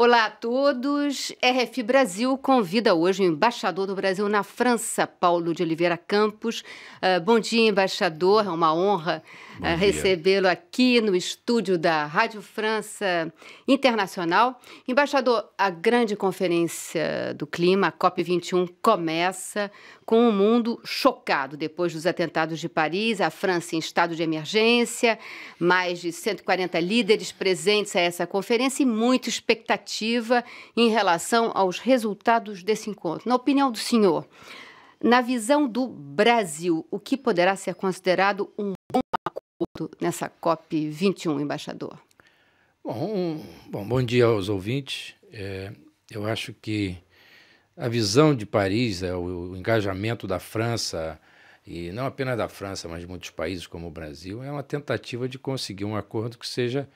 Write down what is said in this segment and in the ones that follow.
Olá a todos. RF Brasil convida hoje o embaixador do Brasil na França, Paulo de Oliveira Campos. Uh, bom dia, embaixador. É uma honra uh, recebê-lo aqui no estúdio da Rádio França Internacional. Embaixador, a grande conferência do clima, a COP21, começa com o um mundo chocado depois dos atentados de Paris, a França em estado de emergência, mais de 140 líderes presentes a essa conferência e muita expectativa negativa em relação aos resultados desse encontro. Na opinião do senhor, na visão do Brasil, o que poderá ser considerado um bom acordo nessa COP21, embaixador? Bom, bom, bom dia aos ouvintes. É, eu acho que a visão de Paris, é, o, o engajamento da França, e não apenas da França, mas de muitos países como o Brasil, é uma tentativa de conseguir um acordo que seja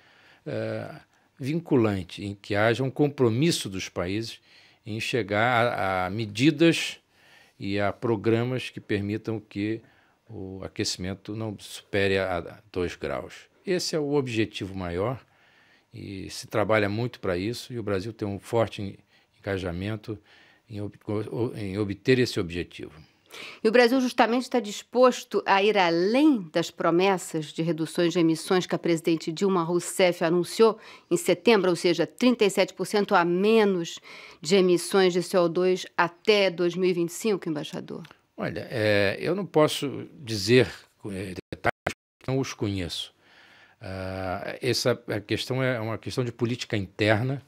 é, vinculante, em que haja um compromisso dos países em chegar a, a medidas e a programas que permitam que o aquecimento não supere a 2 graus. Esse é o objetivo maior e se trabalha muito para isso e o Brasil tem um forte engajamento em, ob em obter esse objetivo. E o Brasil justamente está disposto a ir além das promessas de reduções de emissões que a presidente Dilma Rousseff anunciou em setembro, ou seja, 37% a menos de emissões de CO2 até 2025, embaixador? Olha, é, eu não posso dizer eh, detalhes, porque não os conheço. Uh, essa a questão é uma questão de política interna,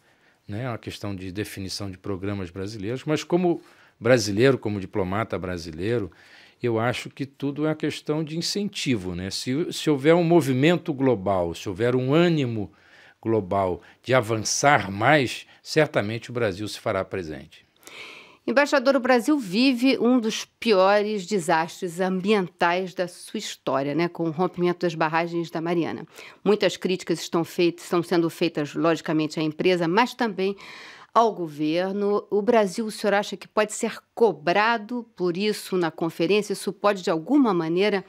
né, é uma questão de definição de programas brasileiros, mas como brasileiro, como diplomata brasileiro, eu acho que tudo é uma questão de incentivo. Né? Se, se houver um movimento global, se houver um ânimo global de avançar mais, certamente o Brasil se fará presente. Embaixador, o Brasil vive um dos piores desastres ambientais da sua história, né, com o rompimento das barragens da Mariana. Muitas críticas estão feitas, estão sendo feitas logicamente à empresa, mas também ao governo. O Brasil, o senhor acha que pode ser cobrado por isso na conferência? Isso pode, de alguma maneira,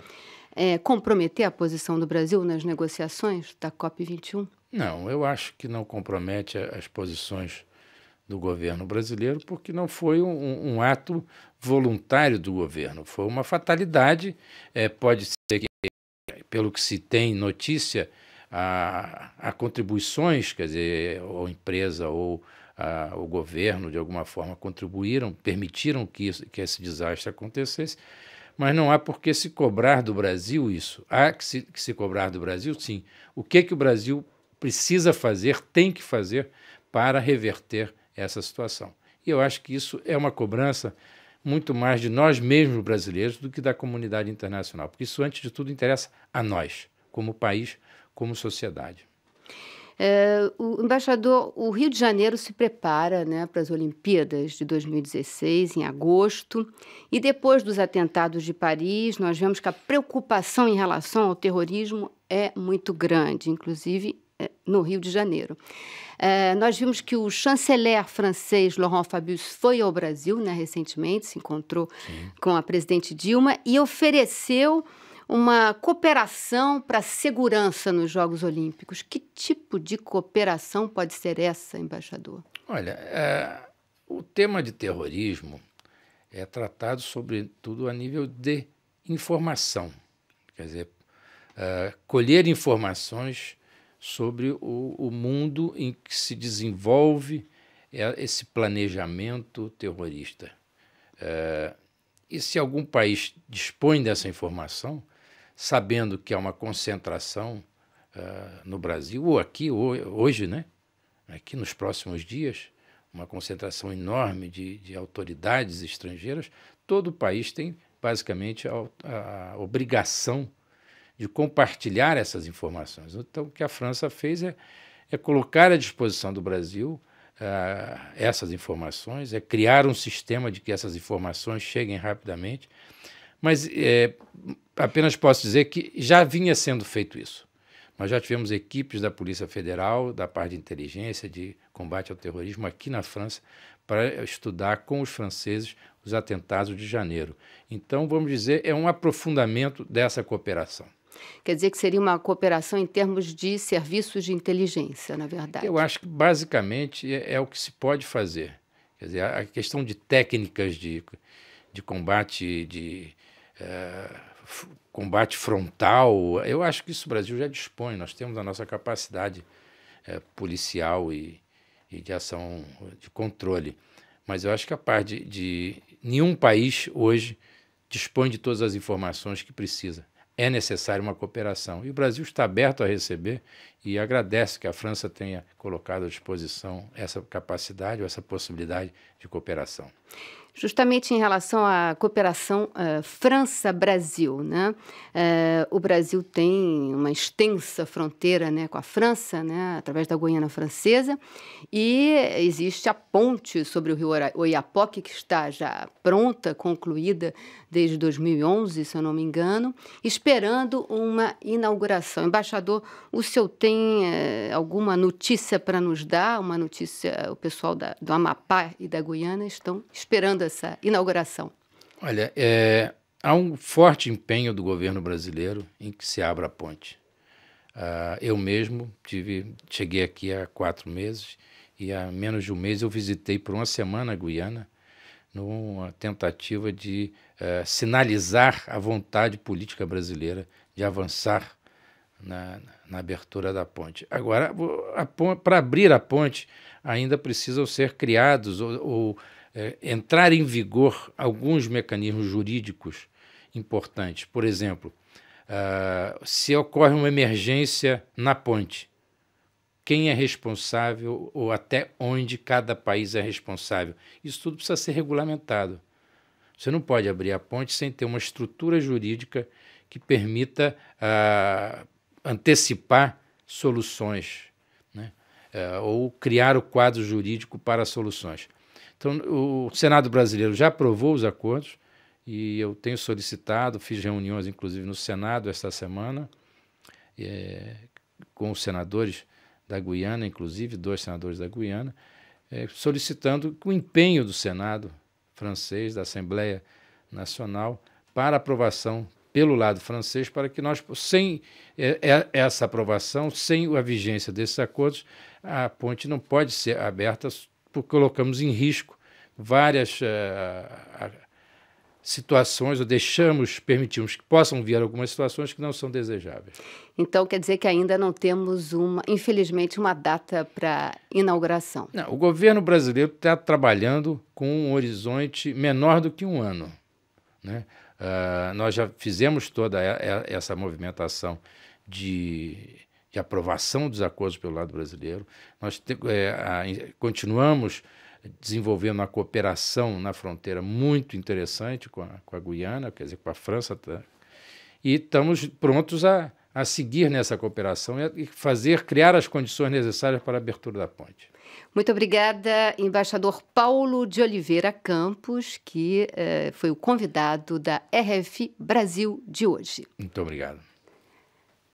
é, comprometer a posição do Brasil nas negociações da COP21? Não, eu acho que não compromete as posições do governo brasileiro, porque não foi um, um ato voluntário do governo, foi uma fatalidade. É, pode ser que, pelo que se tem notícia, as contribuições, quer dizer, ou empresa ou a, o governo, de alguma forma, contribuíram, permitiram que, isso, que esse desastre acontecesse, mas não há por que se cobrar do Brasil isso. Há que se, que se cobrar do Brasil, sim. O que, é que o Brasil precisa fazer, tem que fazer, para reverter essa situação. E eu acho que isso é uma cobrança muito mais de nós mesmos brasileiros do que da comunidade internacional, porque isso, antes de tudo, interessa a nós, como país, como sociedade. É, o embaixador, o Rio de Janeiro se prepara né, para as Olimpíadas de 2016, em agosto, e depois dos atentados de Paris, nós vemos que a preocupação em relação ao terrorismo é muito grande, inclusive eh, no Rio de Janeiro. É, nós vimos que o chanceler francês Laurent Fabius foi ao Brasil né, recentemente, se encontrou Sim. com a presidente Dilma e ofereceu uma cooperação para segurança nos Jogos Olímpicos. Que tipo de cooperação pode ser essa, embaixador? Olha, é, o tema de terrorismo é tratado, sobretudo, a nível de informação. Quer dizer, é, colher informações sobre o, o mundo em que se desenvolve é, esse planejamento terrorista. É, e se algum país dispõe dessa informação, sabendo que há uma concentração uh, no Brasil, ou aqui, ou, hoje, né? aqui nos próximos dias, uma concentração enorme de, de autoridades estrangeiras, todo o país tem basicamente a, a, obrigação de compartilhar essas informações. Então, o que a França fez é, é colocar à disposição do Brasil uh, essas informações, é criar um sistema de que essas informações cheguem rapidamente, mas é, apenas posso dizer que já vinha sendo feito isso. Nós já tivemos equipes da Polícia Federal, da parte de inteligência, de combate ao terrorismo aqui na França, para estudar com os franceses os atentados de janeiro. Então, vamos dizer, é um aprofundamento dessa cooperação. Quer dizer que seria uma cooperação em termos de serviços de inteligência, na verdade? Eu acho que basicamente é, é o que se pode fazer. Quer dizer, a questão de técnicas de, de combate, de. Eh, combate frontal. Eu acho que isso o Brasil já dispõe, nós temos a nossa capacidade é, policial e, e, de ação de controle. Mas eu acho que a parte de, de nenhum país hoje dispõe de todas as informações que precisa. É necessária uma cooperação. E o Brasil está aberto a receber e agradece que a França tenha colocado à disposição essa capacidade ou essa possibilidade de cooperação. Justamente em relação à cooperação uh, França-Brasil, né? Uh, o Brasil tem uma extensa fronteira né, com a França, né, através da Guiana Francesa, e existe a ponte sobre o rio Oiapoque, que está já pronta, concluída desde 2011, se eu não me engano, esperando uma inauguração. Embaixador, o seu tempo tem eh, alguma notícia para nos dar, uma notícia, o pessoal da, do Amapá e da Guiana estão esperando essa inauguração. Olha, é, há um forte empenho do governo brasileiro em que se abra a ponte. Uh, eu mesmo tive, cheguei aqui há quatro meses e há menos de um mês eu visitei por uma semana a Guiana numa tentativa de uh, sinalizar a vontade política brasileira de avançar na, na abertura da ponte. Agora, para abrir a ponte, ainda precisam ser criados ou, ou é, entrar em vigor alguns mecanismos jurídicos importantes. Por exemplo, uh, se ocorre uma emergência na ponte, quem é responsável ou até onde cada país é responsável. Isso tudo precisa ser regulamentado. Você não pode abrir a ponte sem ter uma estrutura jurídica que permita uh, antecipar soluções né? é, ou criar o quadro jurídico para soluções. Então, o Senado brasileiro já aprovou os acordos e eu tenho solicitado, fiz reuniões inclusive no Senado esta semana é, com os senadores da Guiana, inclusive dois senadores da Guiana, é, solicitando o empenho do Senado francês, da Assembleia Nacional, para aprovação pelo lado francês para que nós, sem é, é, essa aprovação, sem a vigência desses acordos, a ponte não pode ser aberta, porque colocamos em risco várias uh, situações, ou deixamos, permitimos que possam vir algumas situações que não são desejáveis. Então, quer dizer que ainda não temos, uma, infelizmente, uma data para inauguração? Não, o governo brasileiro está trabalhando com um horizonte menor do que um ano. Né? Uh, nós já fizemos toda essa movimentação de, de, aprovação dos acordos pelo lado brasileiro. Nós te, é, a, continuamos desenvolvendo uma cooperação na fronteira muito interessante com a, com a Guiana, quer dizer, com a França. Tá? E estamos prontos a, a seguir nessa cooperação e fazer, criar as condições necessárias para a abertura da ponte. Muito obrigada, embaixador Paulo de Oliveira Campos, que eh, foi o convidado da RF Brasil de hoje. Muito obrigado.